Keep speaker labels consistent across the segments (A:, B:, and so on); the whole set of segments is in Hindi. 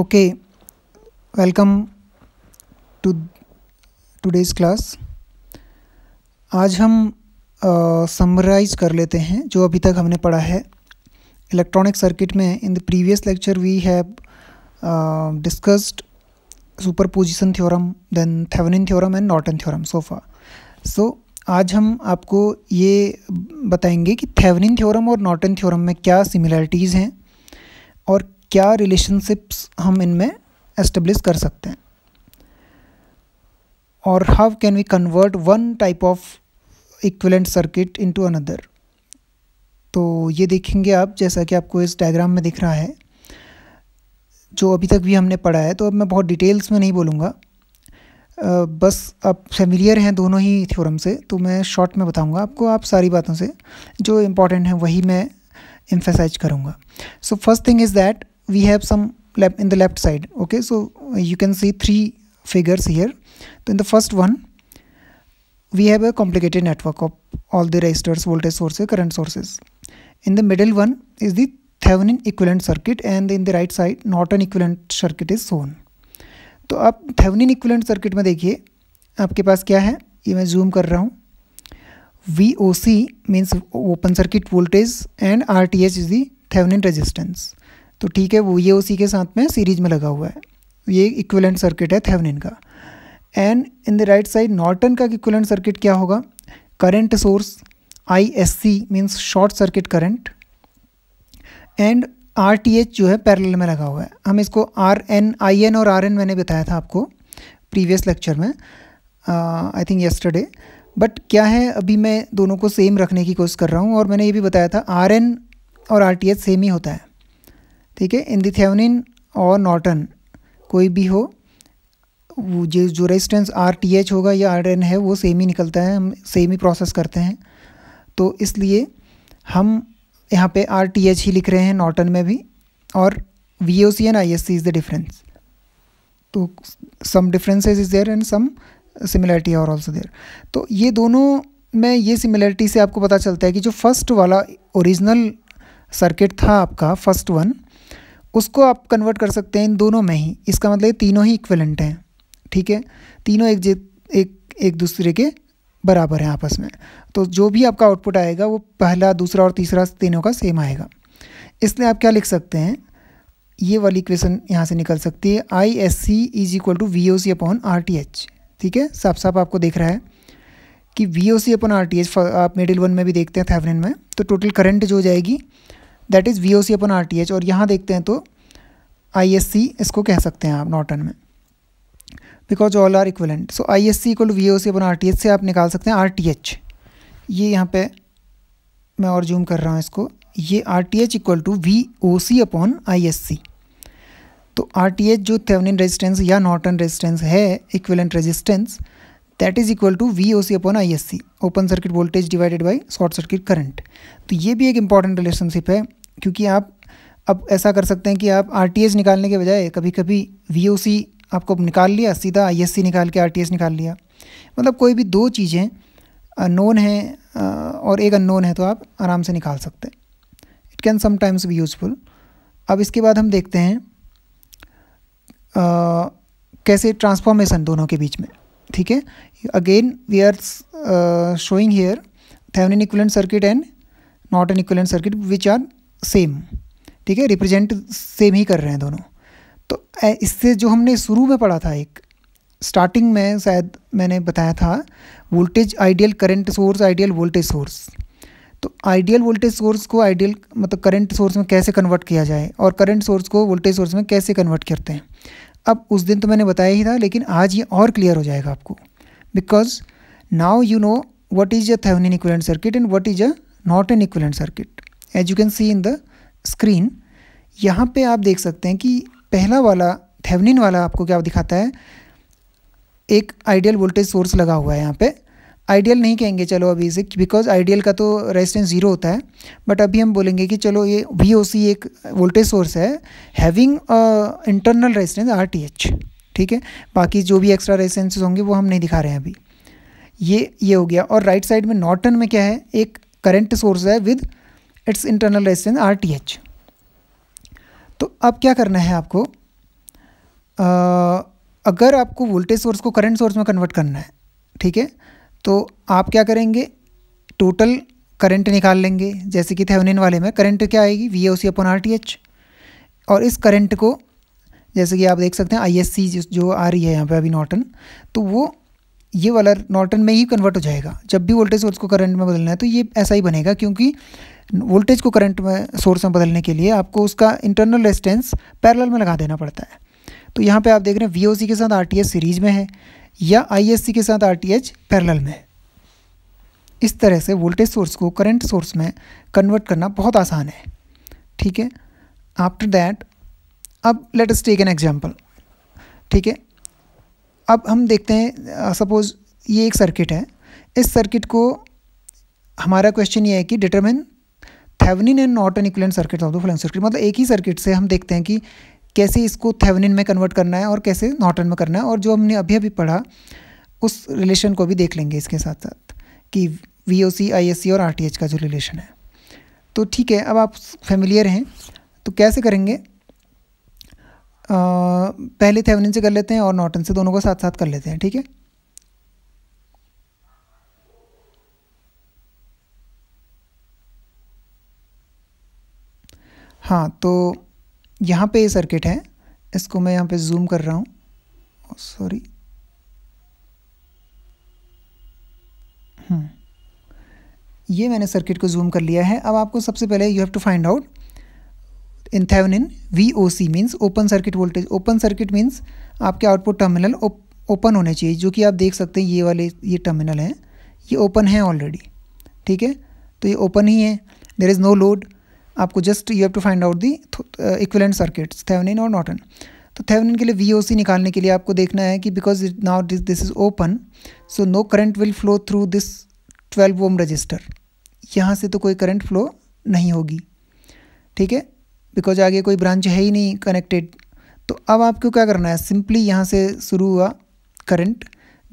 A: okay welcome to today's class आज हम समराइज कर लेते हैं जो अभी तक हमने पढ़ा है इलेक्ट्रॉनिक सर्किट में in the previous lecture we have discussed superposition theorem then Thevenin theorem and Norton theorem so far so आज हम आपको ये बताएंगे कि थेवनिन थ्योरम और नॉटन थ्योरम में क्या सिमिलरिटीज़ हैं और क्या रिलेशनशिप्स हम इनमें एस्टेब्लिश कर सकते हैं और how can we convert one type of equivalent circuit into another तो ये देखेंगे आप जैसा कि आपको इस डायग्राम में दिख रहा है जो अभी तक भी हमने पढ़ा है तो अब मैं बहुत डिटेल्स में नहीं बोलूँगा बस आप फेमिलियर हैं दोनों ही थ्योरम से तो मैं शॉर्ट में बताऊँगा आपको आप सारी बातों से जो इम्पॉर्टेंट हैं वही मैं इम्फेसाइज करूँगा so first thing is that we have some left in the left side okay so you can see three figures here then the first one we have a complicated network of all the resistors voltage sources current sources in the middle one is the thevenin equivalent circuit and in the right side norton equivalent circuit is shown तो आप थेवनिन इक्विलेंट सर्किट में देखिए आपके पास क्या है ये मैं जूम कर रहा हूँ V O C means open circuit voltage and R T H is the Thevenin resistance तो ठीक है वो ये उसी के साथ में सीरीज में लगा हुआ है ये इक्विलेंट सर्किट है थेवनिन का and in the right side Norton का इक्विलेंट सर्किट क्या होगा current source I S C means short circuit current and R T H जो है पैरेलल में लगा हुआ है हम इसको आर एन आई एन और आर एन मैंने बताया था आपको प्रीवियस लेक्चर में आई थिंक यस्टरडे बट क्या है अभी मैं दोनों को सेम रखने की कोशिश कर रहा हूँ और मैंने ये भी बताया था आर एन और आर टी एच सेम ही होता है ठीक है इन दी थेवनिन और नॉटन कोई भी हो जो जो रेजिस्टेंस आर टी एच होगा या आर एन है वो सेम ही निकलता है हम सेम ही प्रोसेस करते हैं तो इसलिए हम यहाँ पे आर टी एच ही लिख रहे हैं नॉटन में भी और V O C and I S C is the difference तो some differences is there and some similarity और ऑल्सो देयर तो ये दोनों में ये सिमिलरिटी से आपको पता चलता है कि जो फर्स्ट वाला ओरिजिनल सर्किट था आपका फर्स्ट वन उसको आप कन्वर्ट कर सकते हैं इन दोनों में ही इसका मतलब तीनों ही इक्वलेंट हैं ठीक है तीनों एक एक एक दूसरे के बराबर हैं आपस में तो जो भी आपका आउटपुट आएगा वो पहला दूसरा और तीसरा तीनों का सेम आएगा इसलिए आप क्या लिख सकते हैं ये वाली इक्वेशन यहाँ से निकल सकती है I S C is equal to V O C upon R T H ठीक है साफ साफ आपको देख रहा है कि V O C upon R T H आप मिडिल वन में भी देखते हैं थेवनिन में तो टोटल करंट जो हो जाएगी that is V O C upon R T H और यहाँ देखते हैं तो आई एस सी इसको कह सकते हैं आप नॉटन में because all are equivalent so I S C equal V O C upon R T H से आप निकाल सकते हैं आर टी एच ये यहाँ पे मैं और जूम कर रहा हूँ इसको ये R T H equal to V O C upon I S C तो आर टी एच जो थेवनिन रेजिस्टेंस या नॉटन रेजिस्टेंस है equivalent resistance that is equal to V O C upon I S C open circuit voltage divided by short circuit current तो ये भी एक इंपॉर्टेंट रिलेशनशिप है क्योंकि आप अब ऐसा कर सकते हैं कि आप आर निकालने के बजाय कभी कभी वी आपको निकाल लिया सीधा आई निकाल के आर निकाल लिया मतलब कोई भी दो चीज़ें नोन हैं और एक अननोन है तो आप आराम से निकाल सकते हैं it can sometimes be useful अब इसके बाद हम देखते हैं आ, कैसे ट्रांसफॉर्मेशन दोनों के बीच में ठीक है again we are showing here Thevenin equivalent circuit and Norton equivalent circuit which are same ठीक है रिप्रेजेंट सेम ही कर रहे हैं दोनों तो इससे जो हमने शुरू में पढ़ा था एक स्टार्टिंग में शायद मैंने बताया था voltage ideal current source ideal voltage source तो आइडियल वोल्टेज सोर्स को आइडियल मतलब करंट सोर्स में कैसे कन्वर्ट किया जाए और करंट सोर्स को वोल्टेज सोर्स में कैसे कन्वर्ट करते हैं अब उस दिन तो मैंने बताया ही था लेकिन आज ये और क्लियर हो जाएगा आपको because now you know what is a Thevenin equivalent circuit and what is a Norton equivalent circuit as you can see in the screen यहाँ पे आप देख सकते हैं कि पहला वाला थेवनिन वाला आपको क्या दिखाता है एक आइडियल वोल्टेज सोर्स लगा हुआ है यहाँ पे आइडियल नहीं कहेंगे चलो अभी इसे बिकॉज आइडियल का तो रेजिस्टेंस ज़ीरो होता है बट अभी हम बोलेंगे कि चलो ये वी एक वोल्टेज सोर्स है हैविंग इंटरनल रेजिस्टेंस आर ठीक है बाकी जो भी एक्स्ट्रा रेजिस्टेंसेज होंगे वो हम नहीं दिखा रहे हैं अभी ये ये हो गया और राइट साइड में नॉर्टन में क्या है एक करंट सोर्स है with its internal resistance R T H तो अब क्या करना है आपको आ, अगर आपको वोल्टेज सोर्स को करंट सोर्स में कन्वर्ट करना है ठीक है तो आप क्या करेंगे टोटल करंट निकाल लेंगे जैसे कि थेवनिन वाले में करंट क्या आएगी V O C upon R T H और इस करंट को जैसे कि आप देख सकते हैं आई एस सी जो आ रही है यहाँ पे अभी नॉटन तो वो ये वाला नॉटन में ही कन्वर्ट हो जाएगा जब भी वोल्टेज सोर्स को करंट में बदलना है तो ये ऐसा ही बनेगा क्योंकि वोल्टेज को करंट में सोर्स में बदलने के लिए आपको उसका इंटरनल रेजिस्टेंस पैरेलल में लगा देना पड़ता है तो यहाँ पे आप देख रहे हैं वी के साथ आर सीरीज में है या आई के साथ आर टी पैरेलल में है इस तरह से वोल्टेज सोर्स को करंट सोर्स में कन्वर्ट करना बहुत आसान है ठीक है आफ्टर दैट अब let us take an example ठीक है अब हम देखते हैं सपोज uh, ये एक सर्किट है इस सर्किट को हमारा क्वेश्चन ये है कि determine Thevenin and Norton equivalent circuit of the following circuit मतलब एक ही सर्किट से हम देखते हैं कि कैसे इसको थेवनिन में कन्वर्ट करना है और कैसे नॉटन में करना है और जो हमने अभी अभी पढ़ा उस रिलेशन को भी देख लेंगे इसके साथ साथ कि वी ओ सी आई एस सी और आर टी एच का जो रिलेशन है तो ठीक है अब आप फेमिलियर हैं तो कैसे करेंगे आ, पहले थेवनिन से कर लेते हैं और नॉटन से दोनों को साथ साथ कर लेते हैं ठीक है हाँ तो यहाँ पे ये सर्किट है इसको मैं यहाँ पे जूम कर रहा हूँ सॉरी हम्म। ये मैंने सर्किट को जूम कर लिया है अब आपको सबसे पहले you have to find out in in V O C means open circuit voltage open circuit means आपके आउटपुट टर्मिनल ओपन होने चाहिए जो कि आप देख सकते हैं ये वाले ये टर्मिनल हैं ये ओपन है ऑलरेडी ठीक है तो ये ओपन ही है देर इज़ नो लोड आपको just you have to find out the equivalent circuits Thevenin और नॉटन तो थेवनिन के लिए वी निकालने के लिए आपको देखना है कि because now this is open so no current will flow through this twelve ohm resistor यहाँ से तो कोई करंट फ्लो नहीं होगी ठीक है बिकॉज आगे कोई ब्रांच है ही नहीं कनेक्टेड तो अब आपको क्या करना है सिंपली यहाँ से शुरू हुआ करंट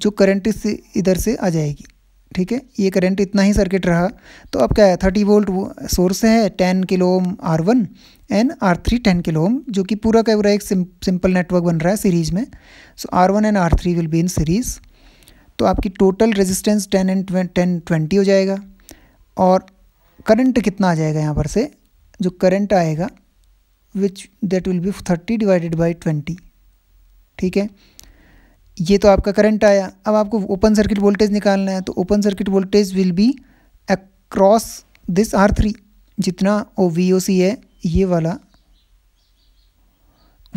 A: जो करंट इस इधर से आ जाएगी ठीक है ये करंट इतना ही सर्किट रहा तो अब क्या है थर्टी वोल्ट सोर्स है ten kilo ohm R one and R three ten kilo ohm जो कि पूरा का पूरा एक सिम, सिंपल नेटवर्क बन रहा है सीरीज में so R one and R three will be in series तो आपकी total resistance ten and ten twenty हो जाएगा और करंट कितना आ जाएगा यहाँ पर से जो करंट आएगा which that will be thirty divided by twenty ठीक है ये तो आपका करंट आया अब आपको ओपन सर्किट वोल्टेज निकालना है तो open circuit voltage will be across this R three जितना ओ वी ओ सी है ये वाला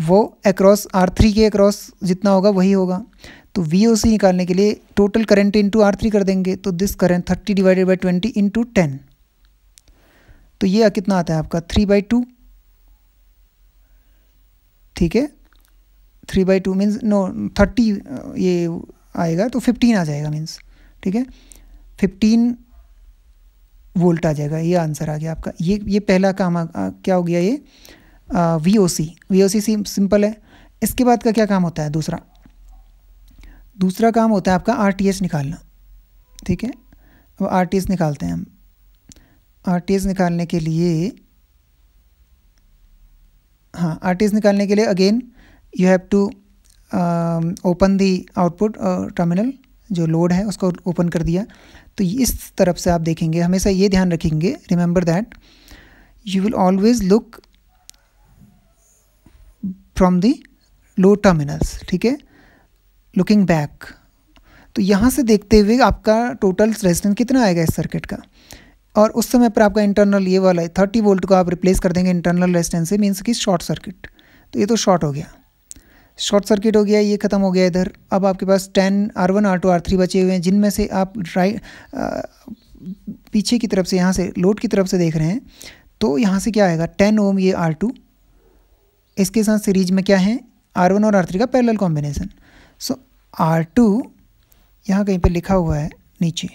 A: वो अक्रॉस आर थ्री के अक्रॉस जितना होगा वही होगा तो वी ओ सी निकालने के लिए total current into R three कर देंगे तो this current thirty divided by twenty into ten तो ये कितना आता है आपका थ्री बाई टू ठीक है three by two means no thirty ये आएगा तो फिफ्टीन आ जाएगा मीन्स ठीक है फिफ्टीन वोल्ट आ जाएगा ये आंसर आ गया आपका ये ये पहला काम आ, आ, क्या हो गया ये V O C V O C simple है इसके बाद का क्या काम होता है दूसरा दूसरा काम होता है आपका आर टी एस निकालना ठीक है अब आर टी एस निकालते हैं हम आर टी एस निकालने के लिए हाँ आर टी एस निकालने के लिए again you have to open the output terminal जो लोड है उसको ओपन कर दिया तो इस तरफ से आप देखेंगे हमेशा ये ध्यान रखेंगे remember that you will always look from the load terminals ठीक है लुकिंग बैक तो यहाँ से देखते हुए आपका टोटल रेजिस्टेंस कितना आएगा इस सर्किट का और उस समय पर आपका इंटरनल ये वाला है थर्टी वोल्ट को आप रिप्लेस कर देंगे इंटरनल रेजिस्टेंस से मीन्स कि शॉर्ट सर्किट तो ये तो शॉर्ट हो गया शॉर्ट सर्किट हो गया ये ख़त्म हो गया इधर अब आपके पास ten R one R two R three बचे हुए हैं जिनमें से आप राइट पीछे की तरफ से यहाँ से लोड की तरफ से देख रहे हैं तो यहाँ से क्या आएगा टेन ओम ये आर टू इसके साथ सीरीज में क्या है आर वन और आर थ्री का parallel combination so R two यहाँ कहीं पर लिखा हुआ है नीचे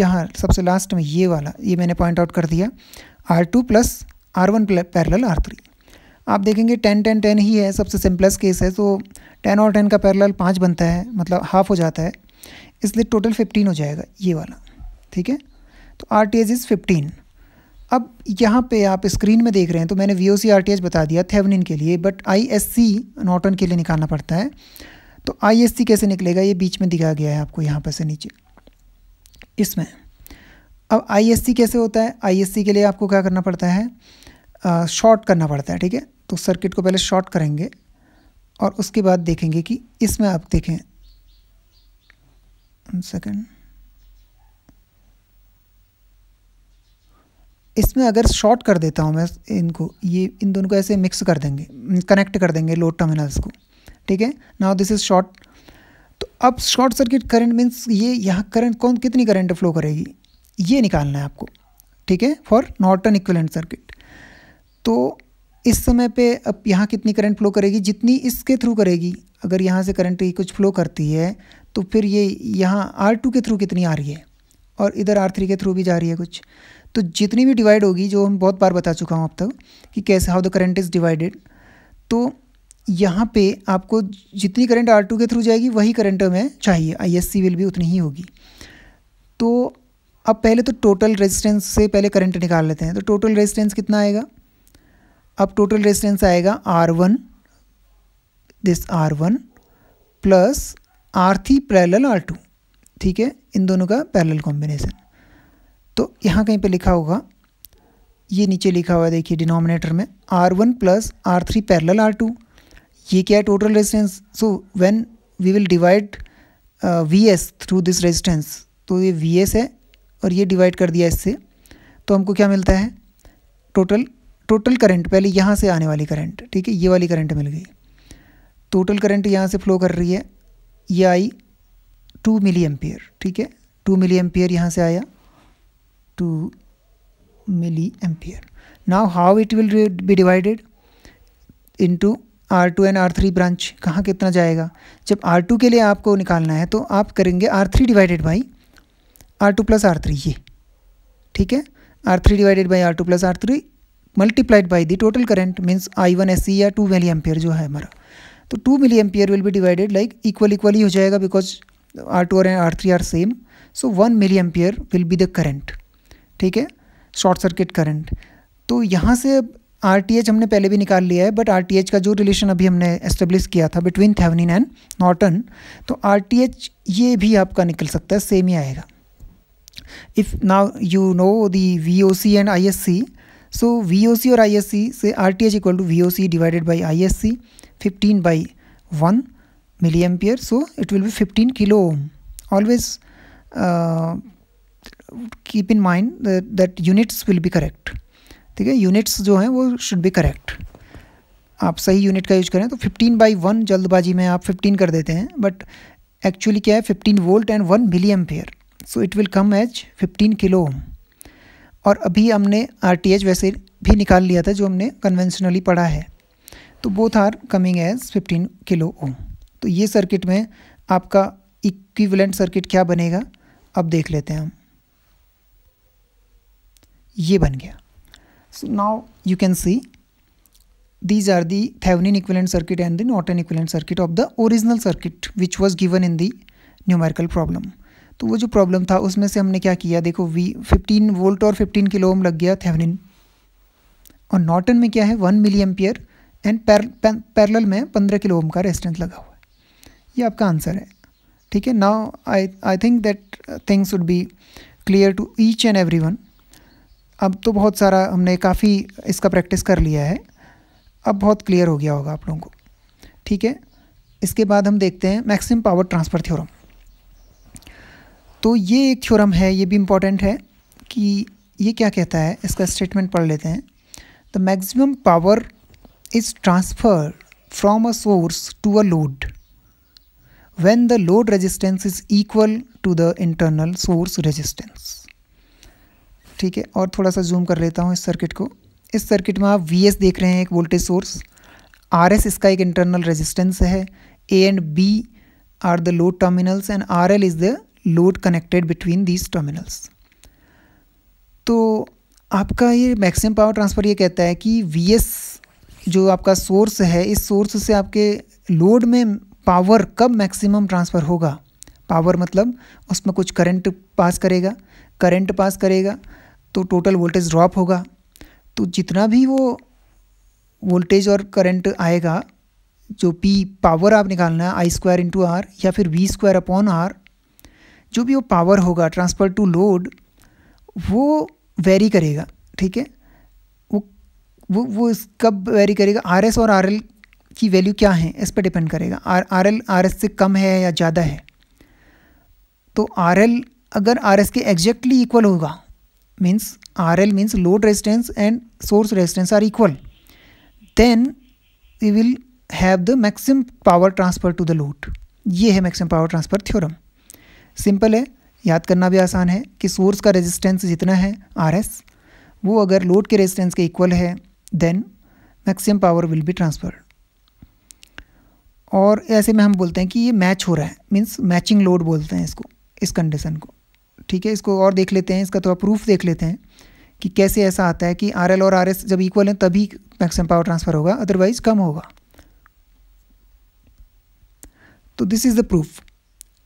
A: यहाँ सबसे लास्ट में ये वाला ये मैंने पॉइंट आउट कर दिया R two plus R one parallel R three आप देखेंगे टेन टेन टेन ही है सबसे सिंपलेस्ट केस है तो टेन और टेन का पैरेलल पाँच बनता है मतलब हाफ हो जाता है इसलिए टोटल फिफ्टीन हो जाएगा ये वाला ठीक है तो R T H is fifteen अब यहाँ पे आप स्क्रीन में देख रहे हैं तो मैंने V O C R T H बता दिया थेवनिन के लिए but I S C Norton के लिए निकालना पड़ता है तो आई एस सी कैसे निकलेगा ये बीच में दिखाया गया है आपको यहाँ पर से नीचे इसमें अब आई एस सी कैसे होता है आई एस सी के लिए आपको क्या करना पड़ता है शॉर्ट करना पड़ता है ठीक है तो सर्किट को पहले शॉर्ट करेंगे और उसके बाद देखेंगे कि इसमें आप देखें सेकंड इसमें अगर शॉर्ट कर देता हूँ मैं इनको ये इन दोनों को ऐसे मिक्स कर देंगे कनेक्ट कर देंगे लोड टर्मिनल्स को ठीक है नाउ दिस इज़ शॉर्ट तो अब शॉर्ट सर्किट करंट मीन्स ये यहाँ करंट कौन कितनी करंट फ्लो करेगी ये निकालना है आपको ठीक है फॉर नॉर्टन इक्वलेंट सर्किट तो इस समय पे अब यहाँ कितनी करंट फ्लो करेगी जितनी इसके थ्रू करेगी अगर यहाँ से करंट कुछ फ्लो करती है तो फिर ये यहाँ आर टू के थ्रू कितनी आ रही है और इधर आर थ्री के थ्रू भी जा रही है कुछ तो जितनी भी डिवाइड होगी जो हम बहुत बार बता चुका हूँ अब तक कि कैसे how the current is divided तो यहाँ पे आपको जितनी करंट आर टू के थ्रू जाएगी वही करंट हमें चाहिए आई एस सी विल भी उतनी ही होगी तो अब पहले तो टोटल रेजिस्टेंस से पहले करंट निकाल लेते हैं तो टोटल रेजिस्टेंस कितना आएगा अब टोटल रेजिस्टेंस आएगा R one this R one plus R three parallel R two ठीक है इन दोनों का पैरल कॉम्बिनेशन तो यहाँ कहीं पे लिखा होगा ये नीचे लिखा हुआ है देखिए डिनोमिनेटर में R one plus R three parallel R two ये क्या है total resistance so when we will divide V S through this resistance तो ये वी एस है और ये डिवाइड कर दिया इससे तो हमको क्या मिलता है टोटल टोटल करंट पहले यहाँ से आने वाली करंट ठीक है ये वाली करंट मिल गई टोटल करंट यहाँ से फ्लो कर रही है ये आई टू मिली एम्पियर ठीक है टू मिली एम्पियर यहाँ से आया two milli ampere now how it will be divided into R two and R three branch कहाँ कितना जाएगा जब आर टू के लिए आपको निकालना है तो आप करेंगे R three divided by R two plus R three ये ठीक है R three divided by R two plus R three multiplied by the total current means I one S C या टू मिली एम्पियर जो है हमारा तो two milli ampere will be divided like equal equal ही हो जाएगा बिकॉज आर टू और R three are same so one milli ampere will be the current ठीक है शॉर्ट सर्किट करंट तो यहाँ से आर टी एच हमने पहले भी निकाल लिया है बट आर टी एच का जो रिलेशन अभी हमने एस्टेब्लिश किया था बिटवीन थेवनिन एंड नॉटन तो आर टी एच ये भी आपका निकल सकता है सेम ही आएगा if now you know the V O C and I S C so V O C और आई एस सी से R T H equal to V O C divided by I S C fifteen by one milli ampere so it will be fifteen kilo always keep in mind that units will be correct ठीक है यूनिट्स जो हैं वो शुड बी करेक्ट आप सही यूनिट का यूज करें तो फिफ्टीन बाई वन जल्दबाजी में आप फिफ्टीन कर देते हैं बट एक्चुअली क्या है fifteen volt and one milli ampere so it will come as fifteen kilo ohm और अभी हमने आर वैसे भी निकाल लिया था जो हमने कन्वेंशनली पढ़ा है तो both are coming as fifteen kilo ohm तो ये सर्किट में आपका इक्विवेलेंट सर्किट क्या बनेगा अब देख लेते हैं हम ये बन गया so now you can see these are the Thevenin equivalent circuit and the Norton equivalent circuit of the original circuit which was given in the numerical problem तो वो जो प्रॉब्लम था उसमें से हमने क्या किया देखो वी फिफ्टीन वोल्ट और फिफ्टीन किलो ओम लग गया थेवनिन और नॉटन में क्या है one milli ampere and parallel में पंद्रह किलो ओम का रेस्टेंस लगा हुआ है ये आपका आंसर है ठीक है now I I think that things would be clear to each and every one अब तो बहुत सारा हमने काफ़ी इसका प्रैक्टिस कर लिया है अब बहुत क्लियर हो गया होगा आप लोगों को ठीक है इसके बाद हम देखते हैं मैक्सिमम पावर ट्रांसफ़र थ्योरम तो ये एक थ्योरम है ये भी इम्पॉर्टेंट है कि ये क्या कहता है इसका स्टेटमेंट पढ़ लेते हैं the maximum power is transfer from a source to a load when the load resistance is equal to the internal source resistance ठीक है और थोड़ा सा जूम कर लेता हूँ इस सर्किट को इस सर्किट में आप वी देख रहे हैं एक वोल्टेज सोर्स आर इसका एक इंटरनल रेजिस्टेंस है A and B are the load terminals and R is the load connected between these terminals तो आपका ये मैक्सिमम पावर ट्रांसफ़र ये कहता है कि वी एस जो आपका सोर्स है इस सोर्स से आपके लोड में पावर कब मैक्सिमम ट्रांसफ़र होगा पावर मतलब उसमें कुछ करंट पास करेगा करंट पास करेगा तो टोटल वोल्टेज ड्रॉप होगा तो जितना भी वो वोल्टेज और करंट आएगा जो पी पावर आप निकालना है आई स्क्वायर इंटू आर या फिर वी स्क्वायर अपॉन आर जो भी वो पावर होगा ट्रांसफर टू लोड वो वेरी करेगा ठीक है वो वो वो कब वेरी करेगा आर एस और आर एल की वैल्यू क्या है इस पर डिपेंड करेगा R R L R S से कम है या ज़्यादा है तो आर एल अगर आर एस के एग्जैक्टली इक्वल होगा means R L means load resistance and source resistance are equal then we will have the maximum power transfer to the load ये है maximum power transfer theorem simple है याद करना भी आसान है कि सोर्स का रेजिस्टेंस जितना है आर वो अगर लोड के रेजिस्टेंस के इक्वल है then maximum power will be transferred और ऐसे में हम बोलते हैं कि ये मैच हो रहा है मीन्स मैचिंग लोड बोलते हैं इसको इस कंडीशन को ठीक है इसको और देख लेते हैं इसका थोड़ा प्रूफ देख लेते हैं कि कैसे ऐसा आता है कि आर और आर जब इक्वल है तभी मैक्सिमम पावर ट्रांसफर होगा अदरवाइज कम होगा तो दिस इज़ द प्रूफ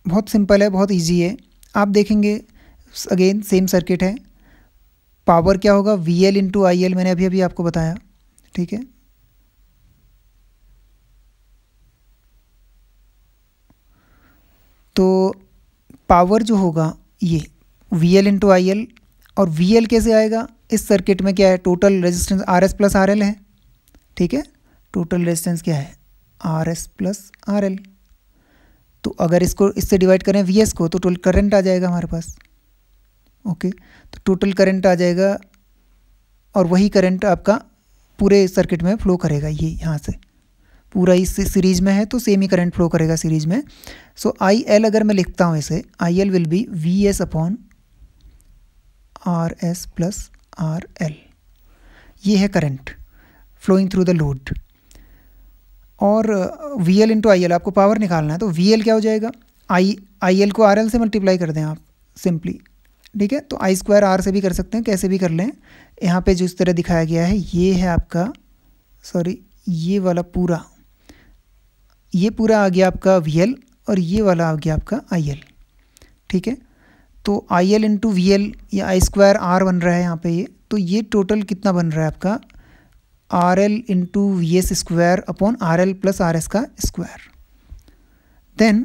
A: बहुत सिंपल है बहुत ईजी है आप देखेंगे अगेन सेम सर्किट है पावर क्या होगा V L into I L मैंने अभी अभी आपको बताया ठीक है तो पावर जो होगा ये V L into I L और वी एल कैसे आएगा इस सर्किट में क्या है total resistance R S plus R L है ठीक है टोटल रेजिस्टेंस क्या है R S plus R L तो अगर इसको इससे डिवाइड करें वी को तो टोटल करंट आ जाएगा हमारे पास ओके तो टोटल करंट आ जाएगा और वही करंट आपका पूरे सर्किट में फ्लो करेगा ये यहाँ से पूरा इस सीरीज में है तो सेम ही करंट फ्लो करेगा सीरीज में सो आई एल अगर मैं लिखता हूँ इसे I L will be V S upon R S plus R L ये है current flowing through the load और V L into I L आपको पावर निकालना है तो वी एल क्या हो जाएगा आई आई एल को आर एल से मल्टीप्लाई कर दें आप सिंपली ठीक है तो आई स्क्वायर आर से भी कर सकते हैं कैसे भी कर लें यहाँ पे जिस तरह दिखाया गया है ये है आपका सॉरी ये वाला पूरा ये पूरा आ गया आपका वी एल और ये वाला आ गया आपका आई एल ठीक है तो I L into V L या आई स्क्वायर आर बन रहा है यहाँ पे ये तो ये टोटल कितना बन रहा है आपका R L into V S square upon R L plus R S का स्क्वायर देन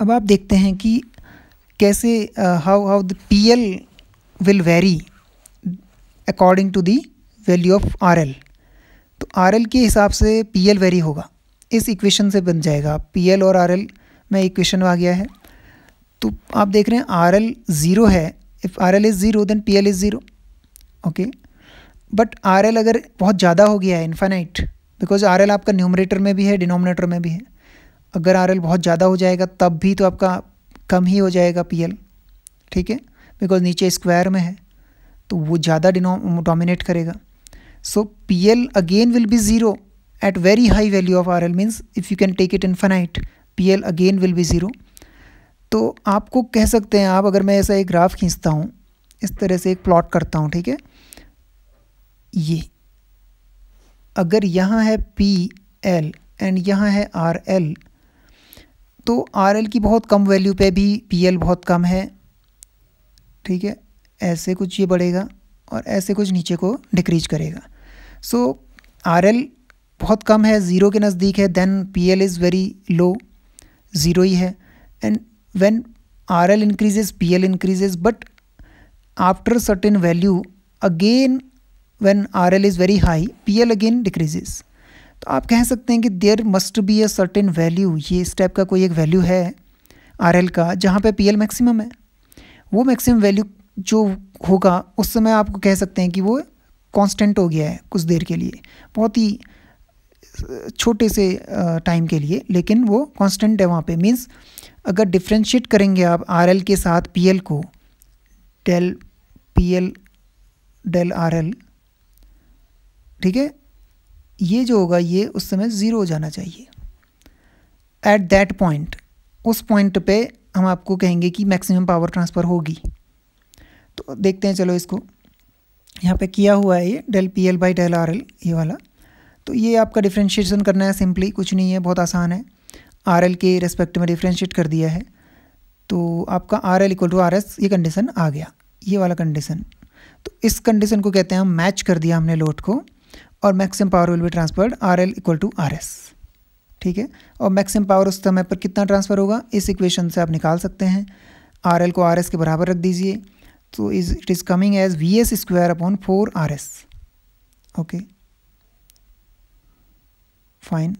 A: अब आप देखते हैं कि कैसे how how the P L will vary according to the value of R L तो आर एल के हिसाब से पी एल वेरी होगा इस इक्वेशन से बन जाएगा पी एल और आर एल में इक्वेशन आ गया है तो आप देख रहे हैं आर एल ज़ीरो है if R L is zero then P L is zero okay but R L अगर बहुत ज़्यादा हो गया है इन्फाइनाइट बिकॉज आर एल आपका न्यूमरेटर में भी है डिनोमिनेटर में भी है अगर आर एल बहुत ज़्यादा हो जाएगा तब भी तो आपका कम ही हो जाएगा पी एल ठीक है बिकॉज नीचे स्क्वायर में है तो वो ज़्यादा डोमिनेट करेगा so P L again will be zero at very high value of R L means if you can take it infinite P L again will be zero तो आपको कह सकते हैं आप अगर मैं ऐसा एक ग्राफ खींचता हूँ इस तरह से एक प्लॉट करता हूँ ठीक है ये अगर यहाँ है पी एल एंड यहाँ है आर एल तो आर एल की बहुत कम वैल्यू पे भी पी एल बहुत कम है ठीक है ऐसे कुछ ये बढ़ेगा और ऐसे कुछ नीचे को डिक्रीज करेगा सो आर एल बहुत कम है ज़ीरो के नज़दीक है then P L is very low zero ही है and when R L increases P L increases but after certain value again when RL is very high, PL again decreases. तो आप कह सकते हैं कि there must be a certain value ये इस टाइप का कोई एक वैल्यू है आर का जहाँ पे पी मैक्सिमम है वो मैक्सिमम वैल्यू जो होगा उस समय आपको कह सकते हैं कि वो कांस्टेंट हो गया है कुछ देर के लिए बहुत ही छोटे से टाइम के लिए लेकिन वो कांस्टेंट है वहाँ पे मींस अगर डिफ्रेंशिएट करेंगे आप आर के साथ पी को डेल पी डेल आर ठीक है ये जो होगा ये उस समय ज़ीरो हो जाना चाहिए एट दैट पॉइंट उस पॉइंट पे हम आपको कहेंगे कि मैक्सिमम पावर ट्रांसफ़र होगी तो देखते हैं चलो इसको यहाँ पे किया हुआ है ये del P L by del R L ये वाला तो ये आपका डिफ्रेंशिएशन करना है सिंपली कुछ नहीं है बहुत आसान है आर एल के रेस्पेक्ट में डिफ्रेंशिएट कर दिया है तो आपका R L equal to R S ये कंडीशन आ गया ये वाला कंडीशन तो इस कंडीशन को कहते हैं हम मैच कर दिया हमने लोड को और maximum power will be transferred R L equal to R S ठीक है और मैक्सिमम पावर उस समय पर कितना ट्रांसफ़र होगा इस इक्वेशन से आप निकाल सकते हैं आर एल को आर एस के बराबर रख दीजिए तो is it is coming as V S square upon four R S okay fine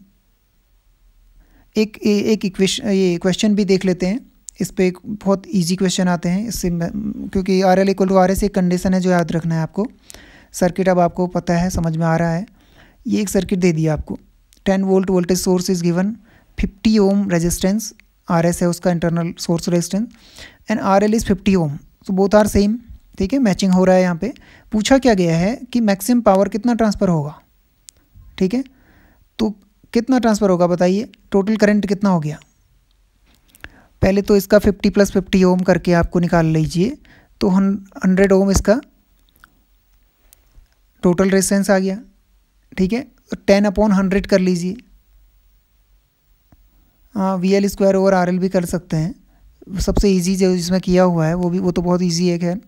A: एक एक इक्वेशन ये क्वेश्चन भी देख लेते हैं इस पर एक बहुत इजी क्वेश्चन आते हैं इससे क्योंकि R L equal to R S एक कंडीशन है जो याद रखना है आपको सर्किट अब आपको पता है समझ में आ रहा है ये एक सर्किट दे दिया आपको ten volt voltage source is given fifty ohm resistance R S है उसका internal source resistance and R L is fifty ohm so both are same ठीक है मैचिंग हो रहा है यहाँ पे पूछा क्या गया है कि मैक्सिमम पावर कितना ट्रांसफ़र होगा ठीक है तो कितना ट्रांसफ़र होगा बताइए टोटल करंट कितना हो गया पहले तो इसका फिफ्टी प्लस फिफ्टी ओम करके आपको निकाल लीजिए तो हंड्रेड ओम इसका टोटल रेसेंस आ गया ठीक है तो टेन अपॉन हंड्रेड कर लीजिए हाँ V L square over R L भी कर सकते हैं सबसे ईजी जो जिसमें किया हुआ है वो भी वो तो बहुत ईजी है खैर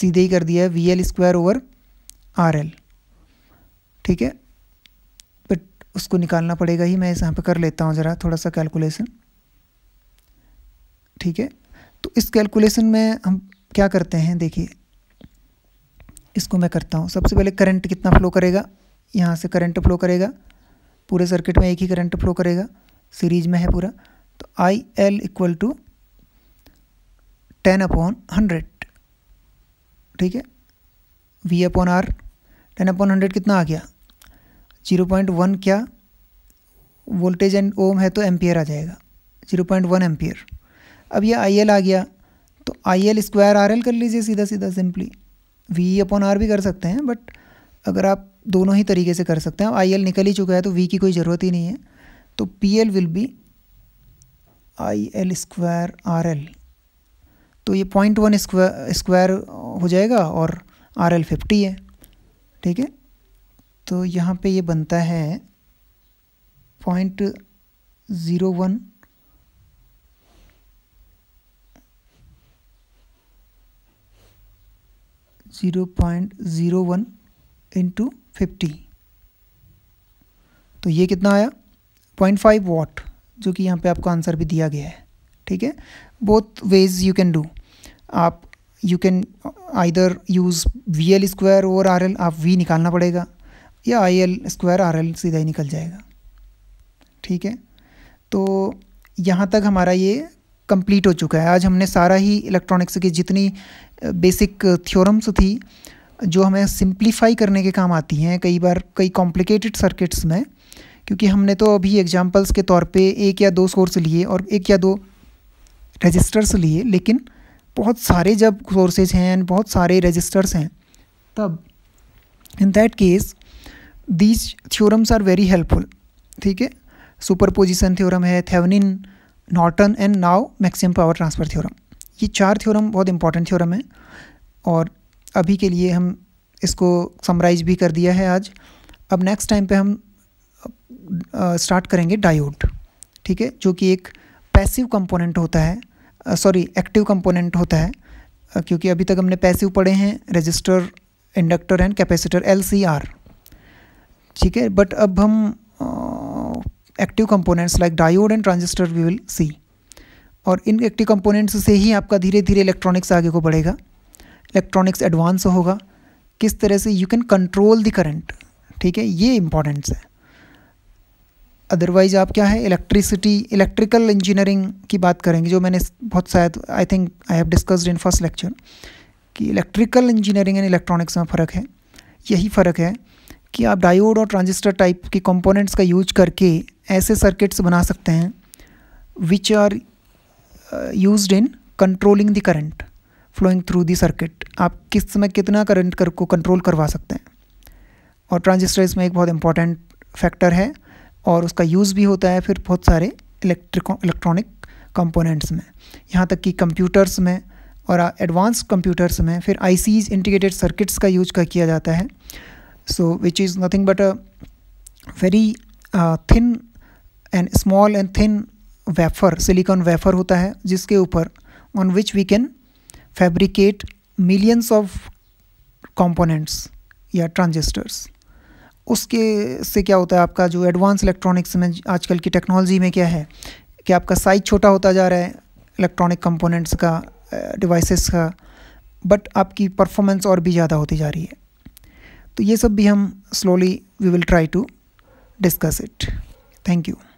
A: सीधे ही कर दिया है V L square over R L ठीक है बट उसको निकालना पड़ेगा ही मैं इस यहाँ पर कर लेता हूँ ज़रा थोड़ा सा कैलकुलेसन ठीक है तो इस कैलकुलेसन में हम क्या करते हैं देखिए इसको मैं करता हूँ सबसे पहले करंट कितना फ्लो करेगा यहाँ से करंट फ्लो करेगा पूरे सर्किट में एक ही करंट फ्लो करेगा सीरीज में है पूरा तो I L equal to ten upon hundred ठीक है V upon R ten upon hundred कितना आ गया जीरो पॉइंट वन क्या वोल्टेज एंड ओम है तो एम्पियर आ जाएगा जीरो पॉइंट वन एम्पियर अब ये आई एल आ गया तो I L square R L कर लीजिए सीधा सीधा सिंपली वी अपॉन आर भी कर सकते हैं बट अगर आप दोनों ही तरीके से कर सकते हैं आई एल निकल ही चुका है तो वी की कोई ज़रूरत ही नहीं है तो P L will be I L square R L तो ये पॉइंट वन स्क्वायर स्क्वायर हो जाएगा और आर एल फिफ्टी है ठीक है तो यहाँ पे ये बनता है point zero one zero point zero one into fifty तो ये कितना आया पॉइंट फाइव वाट जो कि यहाँ पे आपको आंसर भी दिया गया है ठीक है both ways you can do आप you can either use V L square और आर एल आप वी निकालना पड़ेगा या I L square R L सीधा ही निकल जाएगा ठीक है तो यहाँ तक हमारा ये कंप्लीट हो चुका है आज हमने सारा ही इलेक्ट्रॉनिक्स की जितनी बेसिक थ्योरम्स थी जो हमें सिंप्लीफाई करने के काम आती हैं कई बार कई कॉम्प्लिकेटेड सर्किट्स में क्योंकि हमने तो अभी एग्जाम्पल्स के तौर पे एक या दो सोर्स लिए और एक या दो रजिस्टर्स लिए लेकिन बहुत सारे जब सोर्सेज हैं बहुत सारे रजिस्टर्स हैं तब in that case these theorems are very helpful ठीक है सुपर पोजिशन थ्योरम है Thevenin Norton and now maximum power transfer theorem ये चार थ्योरम बहुत इंपॉर्टेंट थ्योरम है और अभी के लिए हम इसको समराइज भी कर दिया है आज अब नेक्स्ट टाइम पे हम स्टार्ट करेंगे डायोड ठीक है जो कि एक पैसिव कंपोनेंट होता है सॉरी एक्टिव कंपोनेंट होता है क्योंकि अभी तक हमने पैसिव पढ़े हैं resistor inductor and capacitor L ठीक है बट अब हम active components like diode and transistor we will see और इन एक्टिव कंपोनेंट्स से ही आपका धीरे धीरे इलेक्ट्रॉनिक्स आगे को बढ़ेगा इलेक्ट्रॉनिक्स एडवांस होगा किस तरह से you can control the current ठीक है ये इंपॉर्टेंट्स है अदरवाइज आप क्या है इलेक्ट्रिसिटी इलेक्ट्रिकल इंजीनियरिंग की बात करेंगे जो मैंने बहुत शायद I think I have discussed in first lecture कि इलेक्ट्रिकल इंजीनियरिंग एंड इलेक्ट्रॉनिक्स में फ़र्क है यही फ़र्क है कि आप डायोड और ट्रांजिस्टर टाइप के कंपोनेंट्स का यूज करके ऐसे सर्किट्स बना सकते हैं which are use in controlling the current flowing through the circuit आप किस समय कितना करंट कर को कंट्रोल करवा सकते हैं और ट्रांजिस्टर इसमें एक बहुत इंपॉर्टेंट फैक्टर है और उसका यूज़ भी होता है फिर बहुत सारे इलेक्ट्रिक इलेक्ट्रॉनिक कंपोनेंट्स में यहाँ तक कि कंप्यूटर्स में और एडवांस कंप्यूटर्स में फिर आई इंटीग्रेटेड सर्किट्स का यूज का किया जाता है so which is nothing but a very thin and small and thin wafer silicon wafer होता है जिसके ऊपर on which we can fabricate millions of components या ट्रांजिस्टर्स उसके से क्या होता है आपका जो एडवांस इलेक्ट्रॉनिक्स में आजकल की टेक्नोलॉजी में क्या है कि आपका साइज छोटा होता जा रहा है इलेक्ट्रॉनिक कंपोनेंट्स का डिवाइसेस का बट आपकी परफॉर्मेंस और भी ज़्यादा होती जा रही है तो ये सब भी हम slowly we will try to discuss it thank you